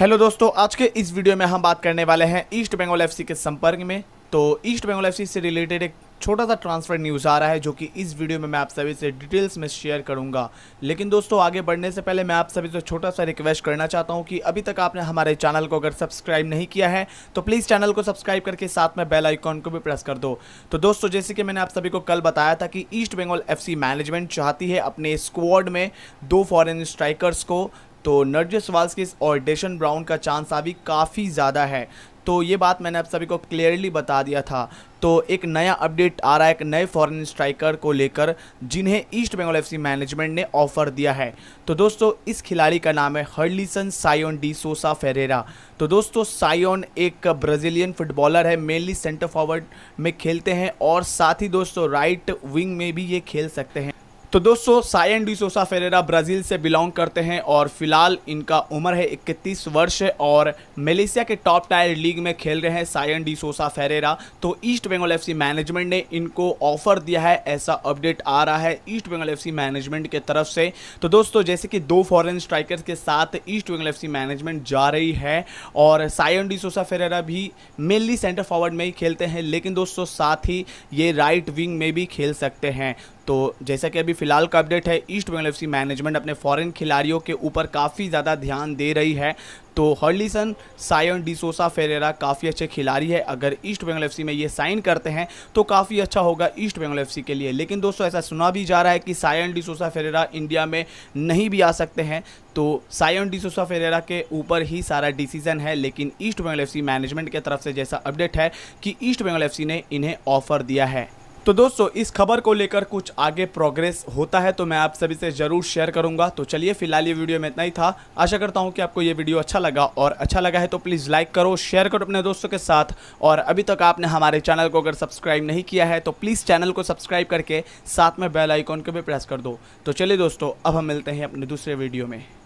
hello दोस्तों आज के इस वीडियो में हम बात करने वाले हैं ईस्ट बंगाल एफसी के संपर्क में तो ईस्ट बंगाल एफसी से रिलेटेड एक छोटा सा ट्रांसफर न्यूज़ आ रहा है जो कि इस वीडियो में मैं आप सभी से डिटेल्स में शेयर करूंगा लेकिन दोस्तों आगे बढ़ने से पहले मैं आप सभी से छोटा सा रिक्वेस्ट करना चाहता हूं कि अभी तक आपने हमारे चैनल को अगर सब्सक्राइब नहीं किया है तो प्लीज़ चैनल को सब्सक्राइब करके साथ में बेल आइकॉन को भी प्रेस कर दो तो दोस्तों जैसे कि मैंने आप सभी को कल बताया था कि ईस्ट बंगाल एफ मैनेजमेंट चाहती है अपने स्क्वाड में दो फॉरन स्ट्राइकर्स को तो नर्जिस वाल्सकिस और डेशन ब्राउन का चांस अभी काफ़ी ज़्यादा है तो ये बात मैंने आप सभी को क्लियरली बता दिया था तो एक नया अपडेट आ रहा है एक नए फॉरेन स्ट्राइकर को लेकर जिन्हें ईस्ट बंगाल एफसी मैनेजमेंट ने ऑफर दिया है तो दोस्तों इस खिलाड़ी का नाम है हर्लिसन सायोन डी सोसा फेरेरा तो दोस्तों सायोन एक ब्राज़ीलियन फुटबॉलर है मेनली सेंटर फॉरवर्ड में खेलते हैं और साथ ही दोस्तों राइट विंग में भी ये खेल सकते हैं तो दोस्तों Sayon de Sousa Ferreira Brazil से बिलोंग करते हैं और फिलहाल इनका उम्र है इकतीस वर्ष और मलेशिया के टॉप टायर लीग में खेल रहे हैं सायन डी सोसा फेरेरा तो ईस्ट बंगाल एफसी मैनेजमेंट ने इनको ऑफर दिया है ऐसा अपडेट आ रहा है ईस्ट बंगाल एफसी मैनेजमेंट के तरफ से तो दोस्तों जैसे कि दो फॉरन स्ट्राइकर्स के साथ ईस्ट बंगाल एफ मैनेजमेंट जा रही है और सायन डी सोसा फेरेरा भी मेनली सेंटर फॉरवर्ड में ही खेलते हैं लेकिन दोस्तों साथ ही ये राइट विंग में भी खेल सकते हैं तो जैसा कि अभी फिलहाल का अपडेट है ईस्ट बंगाल एफ मैनेजमेंट अपने फॉरेन खिलाड़ियों के ऊपर काफ़ी ज़्यादा ध्यान दे रही है तो हर्लीसन सायन डिसोसा फेरेरा काफ़ी अच्छे खिलाड़ी है अगर ईस्ट बंगाल एफ में ये साइन करते हैं तो काफ़ी अच्छा होगा ईस्ट बंगाल एफ के लिए लेकिन दोस्तों ऐसा सुना भी जा रहा है कि सायन डिसोसा फेरेरा इंडिया में नहीं भी आ सकते हैं तो सायन डिसोसा फेरेरा के ऊपर ही सारा डिसीजन है लेकिन ईस्ट बंगाल एफ मैनेजमेंट की तरफ से जैसा अपडेट है कि ईस्ट बंगाल एफ ने इन्हें ऑफर दिया है तो दोस्तों इस खबर को लेकर कुछ आगे प्रोग्रेस होता है तो मैं आप सभी से ज़रूर शेयर करूंगा तो चलिए फिलहाल ये वीडियो में इतना ही था आशा करता हूं कि आपको ये वीडियो अच्छा लगा और अच्छा लगा है तो प्लीज़ लाइक करो शेयर करो अपने दोस्तों के साथ और अभी तक आपने हमारे चैनल को अगर सब्सक्राइब नहीं किया है तो प्लीज़ चैनल को सब्सक्राइब करके साथ में बेल आइकॉन को भी प्रेस कर दो तो चलिए दोस्तों अब हम मिलते हैं अपने दूसरे वीडियो में